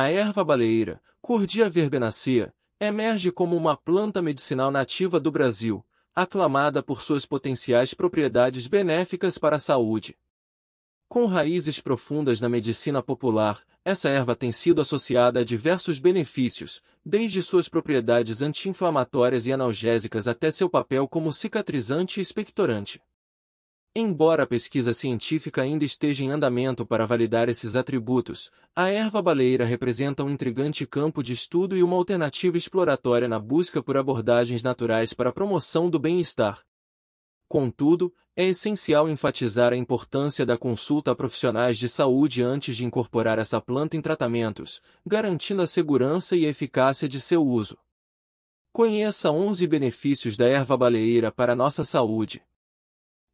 A erva baleeira, Cordia verbenacea, emerge como uma planta medicinal nativa do Brasil, aclamada por suas potenciais propriedades benéficas para a saúde. Com raízes profundas na medicina popular, essa erva tem sido associada a diversos benefícios, desde suas propriedades anti-inflamatórias e analgésicas até seu papel como cicatrizante e expectorante. Embora a pesquisa científica ainda esteja em andamento para validar esses atributos, a erva baleira representa um intrigante campo de estudo e uma alternativa exploratória na busca por abordagens naturais para a promoção do bem-estar. Contudo, é essencial enfatizar a importância da consulta a profissionais de saúde antes de incorporar essa planta em tratamentos, garantindo a segurança e eficácia de seu uso. Conheça 11 benefícios da erva baleeira para a nossa saúde.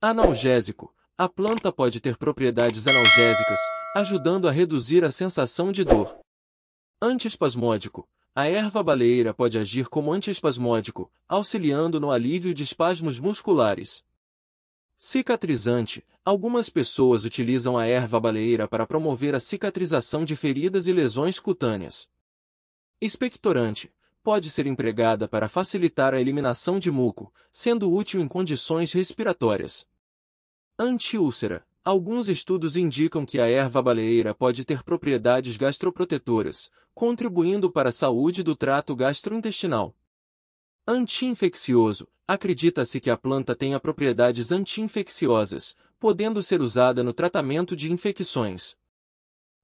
Analgésico. A planta pode ter propriedades analgésicas, ajudando a reduzir a sensação de dor. Antiespasmódico. A erva baleeira pode agir como antiespasmódico, auxiliando no alívio de espasmos musculares. Cicatrizante. Algumas pessoas utilizam a erva baleeira para promover a cicatrização de feridas e lesões cutâneas. Expectorante. Pode ser empregada para facilitar a eliminação de muco, sendo útil em condições respiratórias. Antiúlcera. Alguns estudos indicam que a erva baleeira pode ter propriedades gastroprotetoras, contribuindo para a saúde do trato gastrointestinal. Antiinfeccioso. Acredita-se que a planta tenha propriedades antiinfecciosas, podendo ser usada no tratamento de infecções.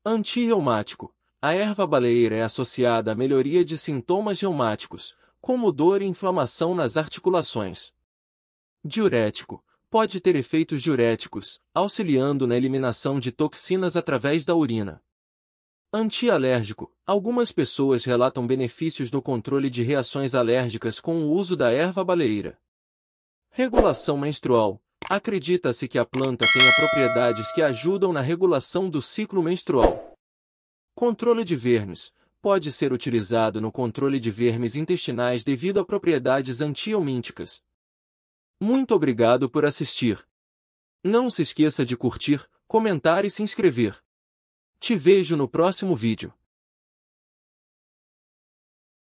Antirreumático. A erva baleeira é associada à melhoria de sintomas reumáticos, como dor e inflamação nas articulações. Diurético pode ter efeitos diuréticos, auxiliando na eliminação de toxinas através da urina. Antialérgico. Algumas pessoas relatam benefícios no controle de reações alérgicas com o uso da erva baleeira. Regulação menstrual. Acredita-se que a planta tenha propriedades que ajudam na regulação do ciclo menstrual. Controle de vermes. Pode ser utilizado no controle de vermes intestinais devido a propriedades antielmínticas, muito obrigado por assistir. Não se esqueça de curtir, comentar e se inscrever. Te vejo no próximo vídeo.